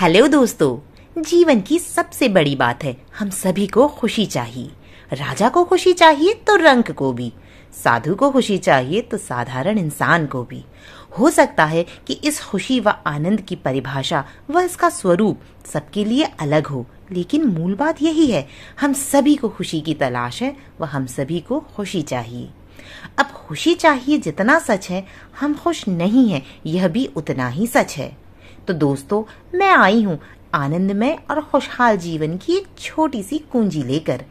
hello दोस्तों जीवन की सबसे बड़ी बात है हम सभी को खुशी चाहिए राजा को खुशी चाहिए तो रंक को भी साधु को खुशी चाहिए तो साधारण इंसान को भी हो सकता है कि इस खुशी व आनंद की परिभाषा व इसका स्वरूप सबके लिए अलग हो लेकिन मूल बात यही है हम सभी को खुशी की तलाश है व हम सभी को खुशी चाहिए अब खुशी चाहिए जितना सच है हम खुश नहीं है यह भी उतना ही सच है तो दोस्तों मैं आई हूँ आनंदमय और खुशहाल जीवन की एक छोटी सी कुंजी लेकर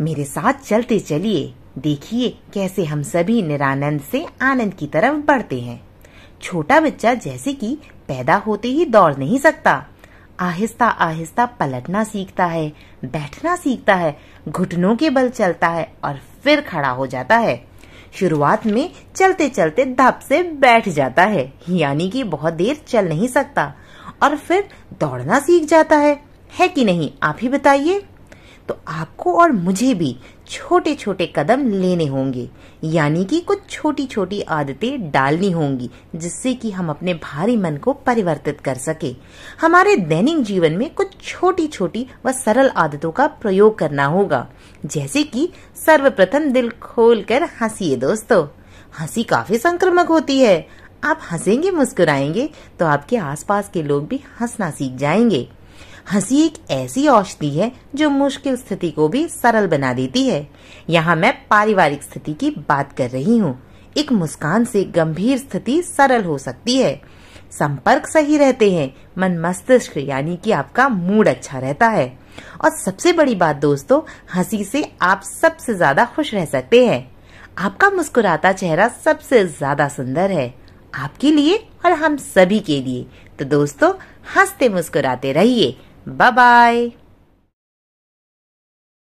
मेरे साथ चलते चलिए देखिए कैसे हम सभी निरानंद से आनंद की तरफ बढ़ते हैं छोटा बच्चा जैसे कि पैदा होते ही दौड़ नहीं सकता आहिस्ता आहिस्ता पलटना सीखता है बैठना सीखता है घुटनों के बल चलता है और फिर खड़ा हो जाता है शुरुआत में चलते चलते धप से बैठ जाता है यानी कि बहुत देर चल नहीं सकता और फिर दौड़ना सीख जाता है है कि नहीं आप ही बताइए तो आपको और मुझे भी छोटे छोटे कदम लेने होंगे यानी कि कुछ छोटी छोटी आदतें डालनी होंगी जिससे कि हम अपने भारी मन को परिवर्तित कर सके हमारे दैनिक जीवन में कुछ छोटी छोटी व सरल आदतों का प्रयोग करना होगा जैसे कि सर्वप्रथम दिल खोल कर हंसिए दोस्तों हंसी काफी संक्रमक होती है आप हंसेंगे मुस्कुराएंगे तो आपके आसपास के लोग भी हंसना सीख जाएंगे हंसी एक ऐसी औषधि है जो मुश्किल स्थिति को भी सरल बना देती है यहाँ मैं पारिवारिक स्थिति की बात कर रही हूँ एक मुस्कान से गंभीर स्थिति सरल हो सकती है संपर्क सही रहते हैं मन मस्तिष्क यानी कि आपका मूड अच्छा रहता है और सबसे बड़ी बात दोस्तों हंसी से आप सबसे ज्यादा खुश रह सकते हैं आपका मुस्कुराता चेहरा सबसे ज्यादा सुंदर है आपके लिए और हम सभी के लिए तो दोस्तों हंसते मुस्कुराते रहिए बाय बाय